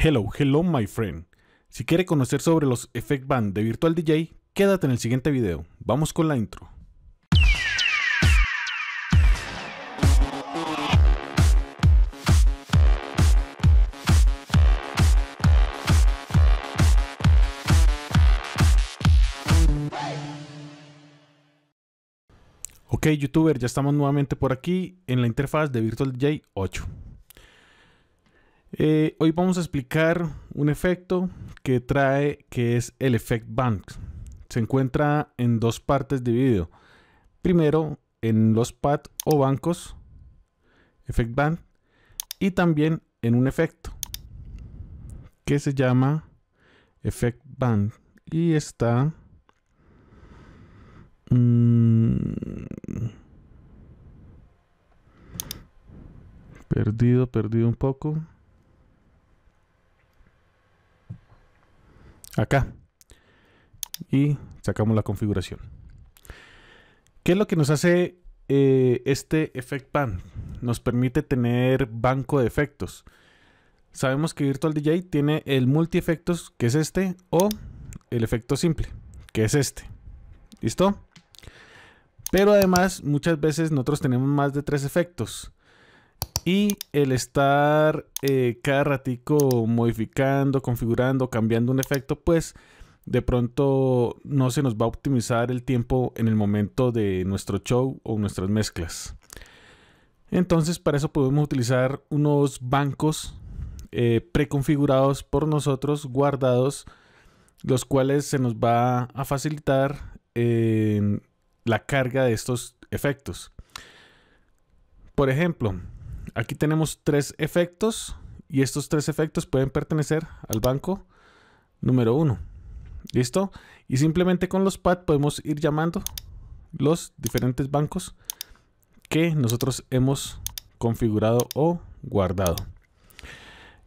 Hello, hello my friend. Si quiere conocer sobre los Effect Band de Virtual DJ, quédate en el siguiente video. Vamos con la intro. Ok, youtuber, ya estamos nuevamente por aquí en la interfaz de Virtual DJ 8. Eh, hoy vamos a explicar un efecto que trae que es el effect Band. Se encuentra en dos partes dividido. Primero en los pad o bancos, effect Band. y también en un efecto que se llama effect Band. y está mm, perdido, perdido un poco. acá y sacamos la configuración. ¿Qué es lo que nos hace eh, este Effect Pan? Nos permite tener banco de efectos. Sabemos que Virtual DJ tiene el multi efectos, que es este, o el efecto simple, que es este. ¿Listo? Pero además, muchas veces nosotros tenemos más de tres efectos. Y el estar eh, cada ratico modificando, configurando, cambiando un efecto, pues de pronto no se nos va a optimizar el tiempo en el momento de nuestro show o nuestras mezclas. Entonces para eso podemos utilizar unos bancos eh, preconfigurados por nosotros, guardados, los cuales se nos va a facilitar eh, la carga de estos efectos. Por ejemplo, Aquí tenemos tres efectos y estos tres efectos pueden pertenecer al banco número uno. ¿Listo? Y simplemente con los pad podemos ir llamando los diferentes bancos que nosotros hemos configurado o guardado.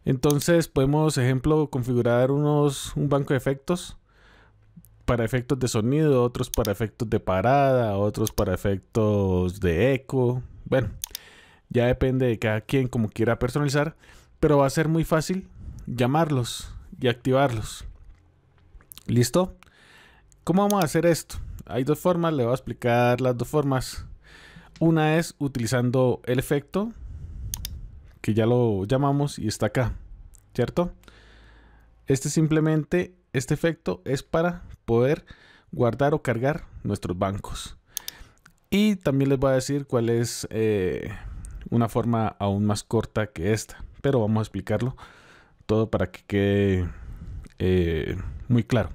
Entonces podemos, ejemplo, configurar unos, un banco de efectos para efectos de sonido, otros para efectos de parada, otros para efectos de eco. Bueno, ya depende de cada quien como quiera personalizar, pero va a ser muy fácil llamarlos y activarlos. ¿Listo? ¿Cómo vamos a hacer esto? Hay dos formas, le voy a explicar las dos formas. Una es utilizando el efecto, que ya lo llamamos y está acá, ¿cierto? Este simplemente, este efecto es para poder guardar o cargar nuestros bancos. Y también les voy a decir cuál es... Eh, una forma aún más corta que esta, pero vamos a explicarlo todo para que quede eh, muy claro.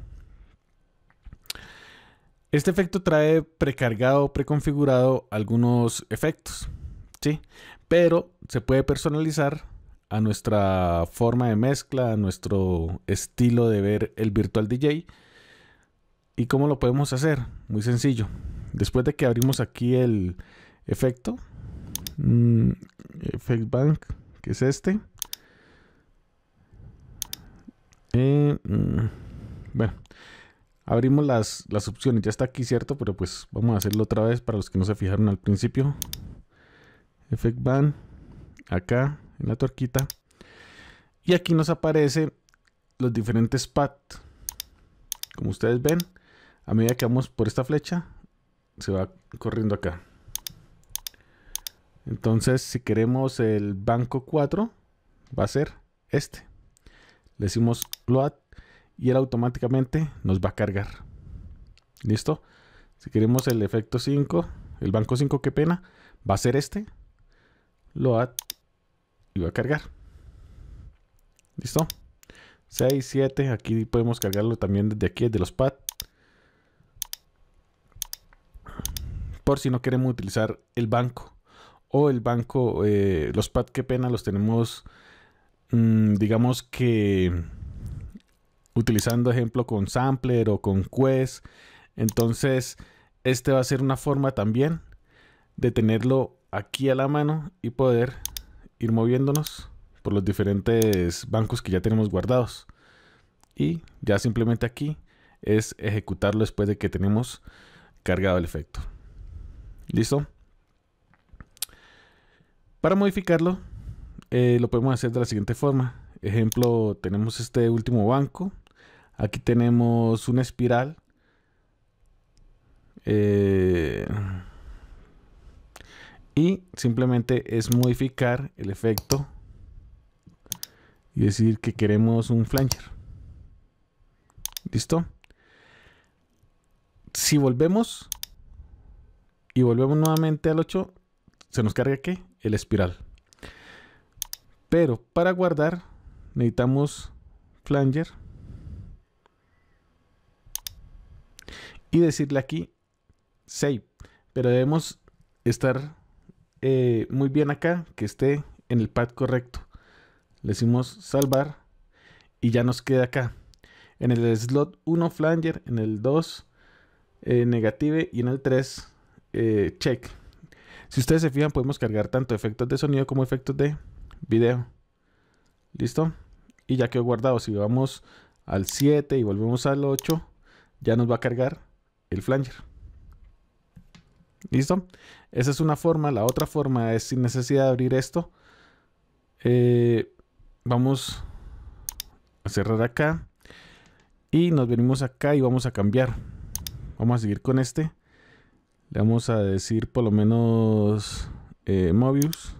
Este efecto trae precargado, preconfigurado algunos efectos, ¿sí? Pero se puede personalizar a nuestra forma de mezcla, a nuestro estilo de ver el virtual DJ. ¿Y cómo lo podemos hacer? Muy sencillo. Después de que abrimos aquí el efecto, Mm, effect bank que es este eh, mm, bueno abrimos las, opciones ya está aquí cierto pero pues vamos a hacerlo otra vez para los que no se fijaron al principio effect bank acá en la torquita y aquí nos aparece los diferentes pads como ustedes ven a medida que vamos por esta flecha se va corriendo acá entonces, si queremos el banco 4, va a ser este. Le decimos load y él automáticamente nos va a cargar. ¿Listo? Si queremos el efecto 5, el banco 5, qué pena, va a ser este. Load y va a cargar. ¿Listo? 6, 7, aquí podemos cargarlo también desde aquí, de los pads. Por si no queremos utilizar el banco o el banco, eh, los PAD, que pena, los tenemos, mm, digamos que utilizando ejemplo con Sampler o con Quest. Entonces, este va a ser una forma también de tenerlo aquí a la mano y poder ir moviéndonos por los diferentes bancos que ya tenemos guardados. Y ya simplemente aquí es ejecutarlo después de que tenemos cargado el efecto. ¿Listo? Para modificarlo, eh, lo podemos hacer de la siguiente forma. Ejemplo, tenemos este último banco. Aquí tenemos una espiral. Eh, y simplemente es modificar el efecto y decir que queremos un flanger. ¿Listo? Si volvemos y volvemos nuevamente al 8, se nos carga qué? el espiral. Pero para guardar necesitamos flanger y decirle aquí save. Pero debemos estar eh, muy bien acá, que esté en el pad correcto. Le decimos salvar y ya nos queda acá. En el slot 1 flanger, en el 2 eh, negative y en el 3 eh, check. Si ustedes se fijan, podemos cargar tanto efectos de sonido como efectos de video. ¿Listo? Y ya quedó guardado. Si vamos al 7 y volvemos al 8, ya nos va a cargar el flanger. ¿Listo? Esa es una forma. La otra forma es sin necesidad de abrir esto. Eh, vamos a cerrar acá. Y nos venimos acá y vamos a cambiar. Vamos a seguir con este. Le vamos a decir por lo menos eh, Mobius.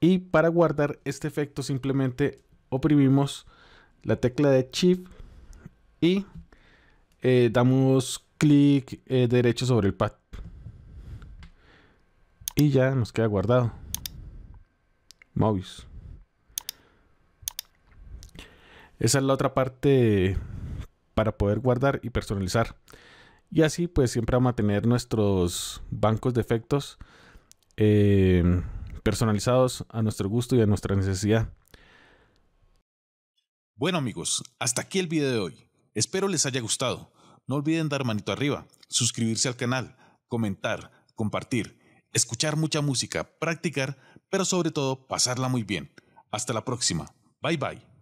Y para guardar este efecto simplemente oprimimos la tecla de Shift y eh, damos clic eh, derecho sobre el pad. Y ya nos queda guardado. Mobius. Esa es la otra parte para poder guardar y personalizar. Y así pues siempre a mantener nuestros bancos de efectos em, personalizados a nuestro gusto y a nuestra necesidad. Bueno amigos, hasta aquí el video de hoy. Espero les haya gustado. No olviden dar manito arriba, suscribirse al canal, comentar, compartir, escuchar mucha música, practicar, pero sobre todo pasarla muy bien. Hasta la próxima. Bye bye.